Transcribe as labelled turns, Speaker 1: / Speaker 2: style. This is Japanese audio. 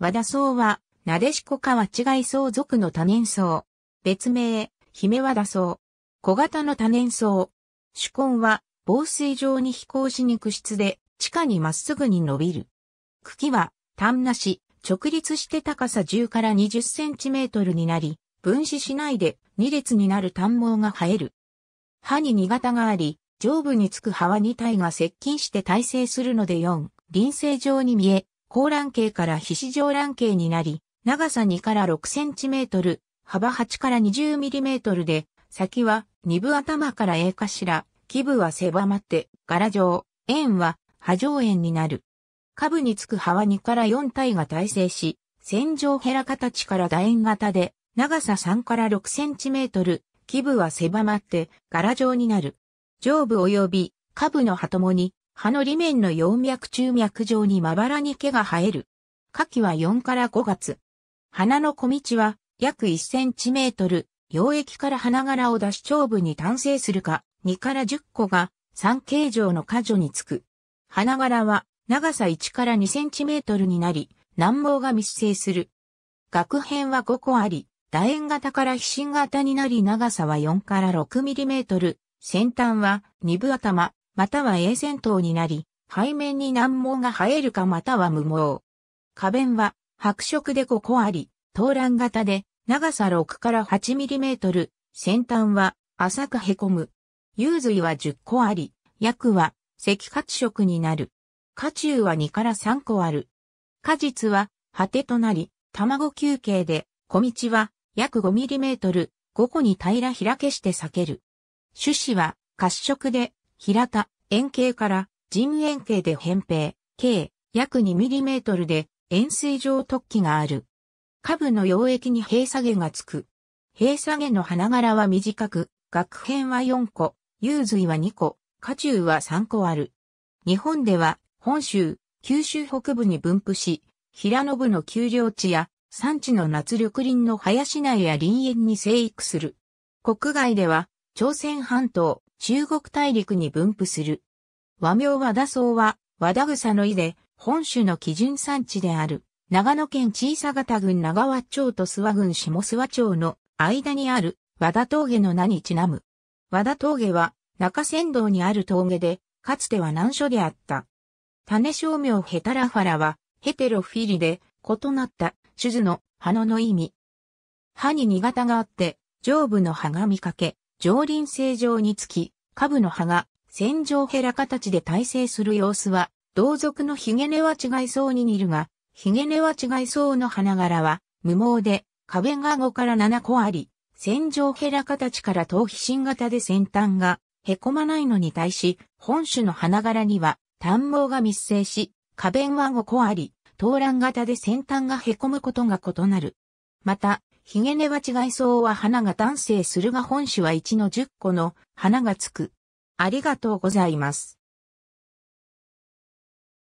Speaker 1: 和田草は、なでしこかは違い草属の多年草。別名、姫和田草。小型の多年草。主根は、防水状に飛行し肉質で、地下にまっすぐに伸びる。茎は、単なし、直立して高さ10から20センチメートルになり、分子しないで2列になる単毛が生える。歯に2型があり、上部につく葉は2体が接近して体性するので4、輪生状に見え、高卵形から皮脂状卵径になり、長さ2から6センチメートル、幅8から20ミリメートルで、先は二部頭から鋭頭、基部は狭まって、柄状、円は波状円になる。下部につく葉は2から4体が耐成し、線状ヘラ形から楕円型で、長さ3から6センチメートル、基部は狭まって、柄状になる。上部及び下部の葉ともに、葉の裏面の葉脈中脈上にまばらに毛が生える。花期は4から5月。花の小道は約1センチメートル、溶液から花柄を出し長部に単成するか、2から10個が三形状の果樹につく。花柄は長さ1から2センチメートルになり、難毛が密生する。額辺は5個あり、楕円型から飛信型になり長さは4から6ミリメートル、先端は二分頭、または A 線頭になり、背面に難問が生えるかまたは無毛。花弁は白色で5個あり、東乱型で長さ6から 8mm、先端は浅く凹む。幽髄は10個あり、薬は赤褐色になる。花中は2から3個ある。果実は果てとなり、卵球形で、小道は約 5mm、5個に平ら開けして裂ける。種子は褐色で平田、円形から人円形で扁平、径約 2mm で円錐状突起がある。下部の溶液に平下げがつく。平下げの花柄は短く、額辺は4個、幽髄は2個、下中は3個ある。日本では本州、九州北部に分布し、平野部の丘陵地や山地の夏緑林の林内や林園に生育する。国外では朝鮮半島、中国大陸に分布する。和名和田草は、和田草の井で、本種の基準産地である、長野県小佐方郡長和町と諏訪郡下諏訪町の間にある和田峠の名にちなむ。和田峠は中山道にある峠で、かつては難所であった。種商名ヘタラファラは、ヘテロフィリで、異なった、種子の花の意味。葉に苦型があって、上部の葉が見かけ、上輪成城につき、下部の葉が線状ヘラ形で体成する様子は、同族のヒゲ根は違いそうに似るが、ヒゲ根は違いそうの花柄は、無毛で、壁が5から7個あり、線状ヘラ形から頭皮芯型で先端が、へこまないのに対し、本種の花柄には、単毛が密生し、花弁は5個あり、頭蘭型で先端がへこむことが異なる。また、ヒゲネバチ外装は花が男性するが本種は1の10個の花がつく。ありがとうございます。